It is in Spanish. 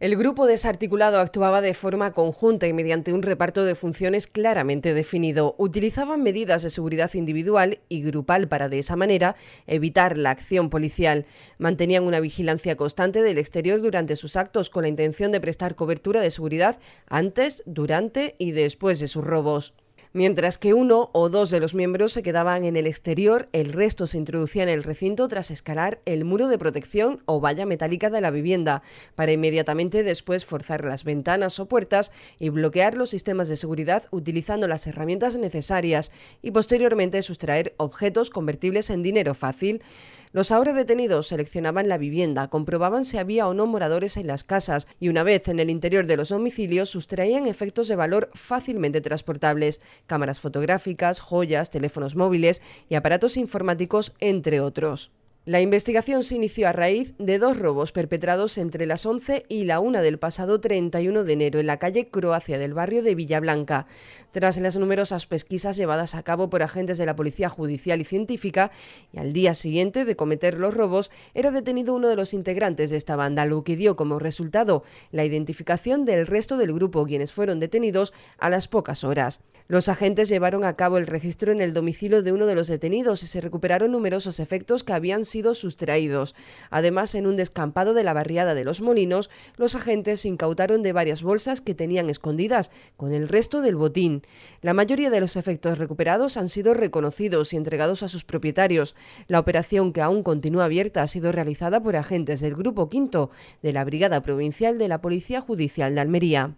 El grupo desarticulado actuaba de forma conjunta y mediante un reparto de funciones claramente definido. Utilizaban medidas de seguridad individual y grupal para de esa manera evitar la acción policial. Mantenían una vigilancia constante del exterior durante sus actos con la intención de prestar cobertura de seguridad antes, durante y después de sus robos mientras que uno o dos de los miembros se quedaban en el exterior, el resto se introducía en el recinto tras escalar el muro de protección o valla metálica de la vivienda, para inmediatamente después forzar las ventanas o puertas y bloquear los sistemas de seguridad utilizando las herramientas necesarias y posteriormente sustraer objetos convertibles en dinero fácil. Los ahora detenidos seleccionaban la vivienda, comprobaban si había o no moradores en las casas y una vez en el interior de los domicilios sustraían efectos de valor fácilmente transportables, cámaras fotográficas, joyas, teléfonos móviles y aparatos informáticos, entre otros. La investigación se inició a raíz de dos robos perpetrados entre las 11 y la 1 del pasado 31 de enero en la calle Croacia del barrio de Villablanca. Tras las numerosas pesquisas llevadas a cabo por agentes de la Policía Judicial y Científica, y al día siguiente de cometer los robos, era detenido uno de los integrantes de esta banda, lo que dio como resultado la identificación del resto del grupo, quienes fueron detenidos a las pocas horas. Los agentes llevaron a cabo el registro en el domicilio de uno de los detenidos y se recuperaron numerosos efectos que habían sido sustraídos. Además, en un descampado de la barriada de los molinos, los agentes incautaron de varias bolsas que tenían escondidas, con el resto del botín. La mayoría de los efectos recuperados han sido reconocidos y entregados a sus propietarios. La operación que aún continúa abierta ha sido realizada por agentes del Grupo Quinto de la Brigada Provincial de la Policía Judicial de Almería.